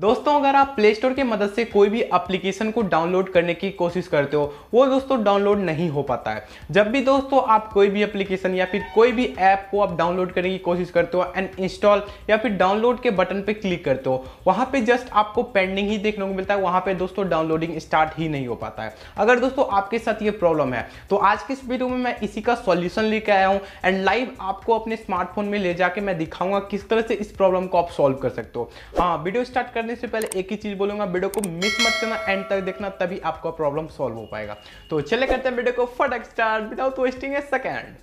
दोस्तों अगर आप प्ले स्टोर की मदद से कोई भी एप्लीकेशन को डाउनलोड करने की कोशिश करते हो वो दोस्तों डाउनलोड नहीं हो पाता है जब भी दोस्तों आप कोई भी एप्लीकेशन या फिर कोई भी ऐप को आप डाउनलोड करने की कोशिश करते हो एंड इंस्टॉल या फिर डाउनलोड के बटन पे क्लिक करते हो वहाँ पे जस्ट आपको पेंडिंग ही देखने को मिलता है वहाँ पर दोस्तों डाउनलोडिंग स्टार्ट ही नहीं हो पाता है अगर दोस्तों आपके साथ ये प्रॉब्लम है तो आज की इस वीडियो में मैं इसी का सॉल्यूशन लेके आया हूँ एंड लाइव आपको अपने स्मार्टफोन में ले जाके मैं दिखाऊंगा किस तरह से इस प्रॉब्लम को आप सॉल्व कर सकते हो हाँ वीडियो स्टार्ट कर करने से पहले एक ही चीज बोलूंगा वीडियो को मिस मत करना एंड तक देखना तभी आपका प्रॉब्लम सॉल्व हो पाएगा तो चले करते हैं वीडियो को फटाक start without wasting a second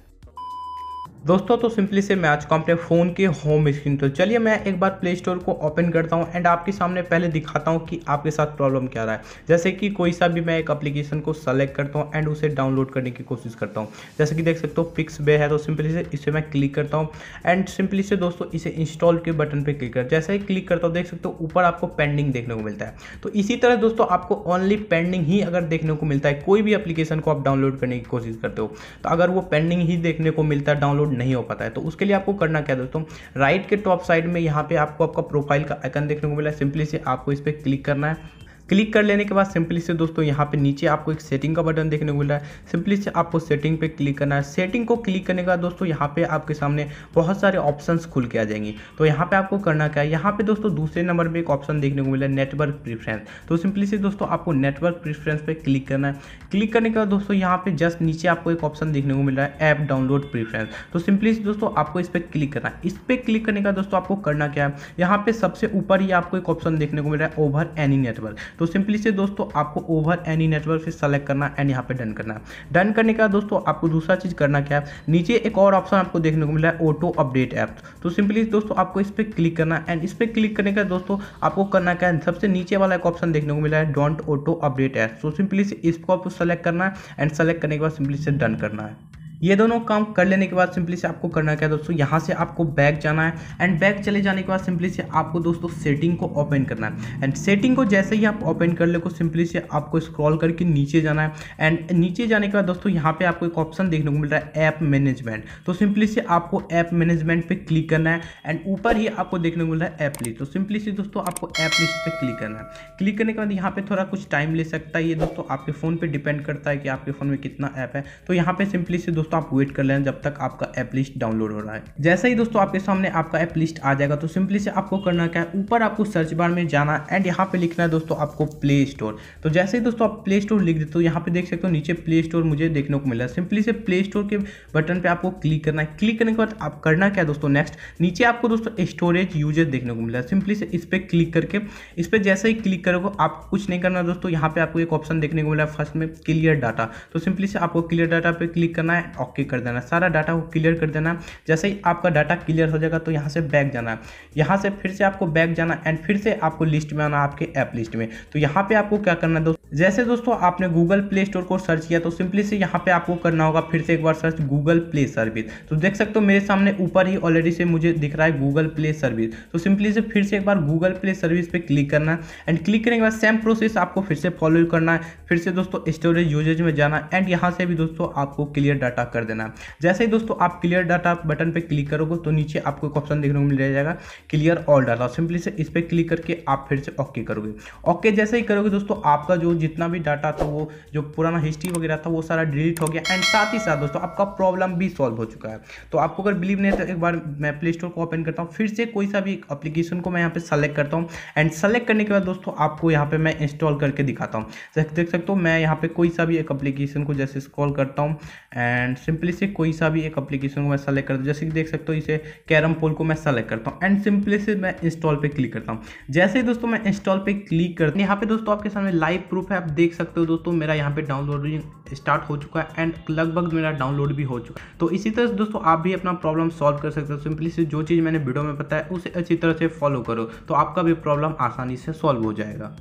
दोस्तों तो सिंपली से मैं आज को अपने फ़ोन के होम स्क्रीन तो चलिए मैं एक बार प्ले स्टोर को ओपन करता हूँ एंड आपके सामने पहले दिखाता हूँ कि आपके साथ प्रॉब्लम क्या रहा है जैसे कि कोई सा भी मैं एक एप्लीकेशन को सेलेक्ट करता हूँ एंड उसे डाउनलोड करने की कोशिश करता हूँ जैसे कि देख सकते हो फिक्स बे है तो सिंपली से इसे मैं क्लिक करता हूँ एंड सिंपली से दोस्तों इसे इंस्टॉल के बटन पर क्लिक कर जैसे ही क्लिक करता हूँ देख सकते हो ऊपर आपको पेंडिंग देखने को मिलता है तो इसी तरह दोस्तों आपको ओनली पेंडिंग ही अगर देखने को मिलता है कोई भी अप्लीकेशन को आप डाउनलोड करने की कोशिश करते हो तो अगर वो पेंडिंग ही देखने को मिलता है डाउनलोड डाउनलोड नहीं हो पाता है तो उसके लिए आपको करना क्या दोस्तों राइट के टॉप साइड में यहाँ पे आपको आपका प्रोफाइल का आइकन देखने को मिला सिंपली से आपको इस पर क्लिक करना है क्लिक कर लेने के बाद सिंपली से दोस्तों यहाँ पे नीचे आपको एक सेटिंग का बटन देखने को मिल रहा है सिंपली से आपको सेटिंग पे क्लिक करना है सेटिंग को क्लिक करने का दोस्तों यहाँ पे आपके सामने बहुत सारे ऑप्शन खुल के आ जाएंगे तो यहाँ पे आपको करना क्या है यहाँ पे दोस्तों दूसरे नंबर पर एक ऑप्शन देखने को मिला है नेटवर्क प्रीफ्रेंस तो सिंपली से दोस्तों आपको नेटवर्क प्रीफ्रेंस पे क्लिक करना है क्लिक करने के बाद दोस्तों यहाँ पे जस्ट नीचे आपको एक ऑप्शन देखने को मिल रहा है ऐप डाउनलोड प्रीफ्रेंस तो सिंपली से दोस्तों आपको इस पर क्लिक करना है इस पर क्लिक करने का दोस्तों आपको करना क्या है यहाँ पे सबसे ऊपर ही आपको एक ऑप्शन देखने को मिल रहा है ओवर एनी नेटवर्क तो सिंपली से दोस्तों आपको ओवर एनी नेटवर्क से सेलेक्ट करना एंड यहाँ पे डन करना है डन करने का दोस्तों आपको दूसरा चीज़ करना क्या है नीचे एक और ऑप्शन आपको देखने को मिला है ऑटो अपडेट ऐप तो सिंपली दोस्तों आपको इस पर क्लिक करना एंड इस पर क्लिक करने का दोस्तों आपको करना क्या है सबसे नीचे वाला एक ऑप्शन देखने को मिला है डोंट ऑटो अपडेट ऐप तो सिंपली से इसको आपको सेलेक्ट करना है एंड सेलेक्ट करने के बाद सिंपली से डन करना है ये दोनों काम कर लेने के बाद सिंपली से आपको करना क्या है दोस्तों यहाँ से आपको बैक जाना है एंड बैक चले जाने के बाद सिंपली से आपको दोस्तों सेटिंग को ओपन करना है एंड सेटिंग को जैसे ही आप ओपन कर ले को सिंपली से आपको स्क्रॉल करके नीचे जाना है एंड नीचे जाने के बाद दोस्तों यहाँ पे आपको एक ऑप्शन देखने को मिल रहा है ऐप मैनेजमेंट तो सिंपली से आपको ऐप मैनेजमेंट पर क्लिक करना है एंड ऊपर ही आपको देखने को मिल रहा है ऐप लिस्ट तो सिंपली से दोस्तों आपको ऐप लिस्ट पर क्लिक करना है क्लिक करने के बाद यहाँ पर थोड़ा कुछ टाइम ले सकता है ये दोस्तों आपके फ़ोन पर डिपेंड करता है कि आपके फ़ोन में कितना ऐप है तो यहाँ पर सिंपली से दोस्तों दोस्तों आप वेट कर लेना जब तक आपका एप लिस्ट डाउनलोड हो रहा है जैसे ही दोस्तों आपके सामने आपका एप लिस्ट आ जाएगा तो सिंपली से आपको करना क्या है ऊपर आपको सर्च बार में जाना एंड यहाँ पे लिखना है दोस्तों आपको प्ले स्टोर तो जैसे ही दोस्तों आप प्ले स्टोर लिख देते हो यहाँ पे देख सकते हो नीचे प्ले स्टोर मुझे देखने को मिला सिंपली से प्ले स्टोर के बटन पर आपको क्लिक करना है क्लिक करने के बाद आप करना क्या दोस्तों नेक्स्ट नीचे आपको दोस्तों स्टोरेज यूजर देखने को मिला सिंपली से इस पर क्लिक करके इस पर जैसे ही क्लिक करोगे आप कुछ नहीं करना दोस्तों यहाँ पे आपको एक ऑप्शन देखने को मिला फर्स्ट में क्लियर डाटा तो सिंपली से आपको क्लियर डाटा पे क्लिक करना है ओके कर देना सारा डाटा को क्लियर कर देना जैसे ही आपका डाटा क्लियर हो जाएगा तो यहाँ से बैक जाना यहाँ से फिर से आपको बैक जाना एंड फिर से आपको लिस्ट में आना आपके ऐप लिस्ट में तो यहाँ पर आपको क्या करना है दोस्तों जैसे दोस्तों आपने गूगल प्ले स्टोर को सर्च किया तो सिंपली से यहाँ पे आपको करना होगा फिर से एक बार सर्च गूगल प्ले सर्विस तो देख सकते हो मेरे सामने ऊपर ही ऑलरेडी से मुझे दिख रहा है गूगल प्ले सर्विस तो सिंपली से फिर से एक बार गूगल प्ले सर्विस पे क्लिक करना है एंड क्लिक करने के बाद सेम प्रोसेस आपको फिर से फॉलो करना है फिर से दोस्तों स्टोरेज यूजेज में जाना एंड यहाँ से भी दोस्तों आपको क्लियर डाटा कर देना जैसे ही दोस्तों आप क्लियर डाटा बटन पर क्लिक करोगे तो नीचे आपको एक ऑप्शन देखने को मिल जाएगा क्लियर ऑल डाटा सिंपली से इस पर क्लिक करके आप फिर से ओके करोगे ओके जैसे ही करोगे दोस्तों आपका जो जितना भी डाटा था वो जो पुराना हिस्ट्री वगैरह था वो सारा डिलीट हो गया एंड साथ ही साथ दोस्तों आपका प्रॉब्लम भी सॉल्व हो चुका है तो आपको अगर बिलीव नहीं तो एक बार मैं प्ले स्टोर को ओपन करता हूँ फिर से कोई सा भी अप्लीकेशन को मैं यहाँ पर सेलेक्ट करता हूँ एंड सेलेक्ट करने के बाद दोस्तों आपको यहाँ पर मैं इंस्टॉल करके दिखाता हूँ देख सकते हो मैं यहाँ पर कोई सा भी एक अप्लीकेशन को जैसे स्कॉल करता हूँ एंड सिंपली से कोई सा भी एक अप्लीकेशन को मैं सेलेक्ट करता हूँ जैसे कि देख सकते हो इसे कैरम पोल को मैं सेलेक्ट करता हूँ एंड सिंपली से मैं इंस्टॉल पर क्लिक करता हूँ जैसे ही दोस्तों मैं इंस्टॉल पर क्लिक करता हूँ यहाँ पे दोस्तों आपके सामने लाइव प्रूफ पे आप देख सकते हो दोस्तों मेरा यहाँ पे डाउनलोडिंग स्टार्ट हो चुका है एंड लगभग मेरा डाउनलोड भी हो चुका है तो इसी तरह से दोस्तों आप भी अपना प्रॉब्लम सॉल्व कर सकते हो सिंपली से जो चीज़ मैंने वीडियो में बताया उसे अच्छी तरह से फॉलो करो तो आपका भी प्रॉब्लम आसानी से सॉल्व हो जाएगा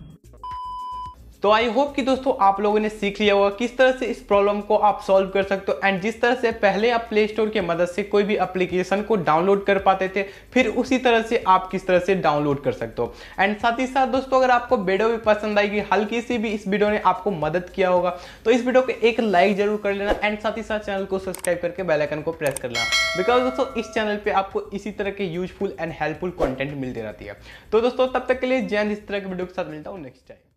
तो आई होप कि दोस्तों आप लोगों ने सीख लिया होगा किस तरह से इस प्रॉब्लम को आप सॉल्व कर सकते हो एंड जिस तरह से पहले आप प्ले स्टोर की मदद से कोई भी एप्लीकेशन को डाउनलोड कर पाते थे फिर उसी तरह से आप किस तरह से डाउनलोड कर सकते हो एंड साथ ही साथ दोस्तों अगर आपको वीडियो भी पसंद आएगी हल्की सी भी इस वीडियो ने आपको मदद किया होगा तो इस वीडियो को एक लाइक जरूर कर लेना एंड साथ ही साथ चैनल को सब्सक्राइब करके बेलाइकन को प्रेस कर लेना बिकॉज दोस्तों इस चैनल पर आपको इसी तरह के यूजफुल एंड हेल्पफुल कॉन्टेंट मिलती रहती है तो दोस्तों तब तक के लिए जैन इस तरह के वीडियो के साथ मिलता हूँ नेक्स्ट टाइम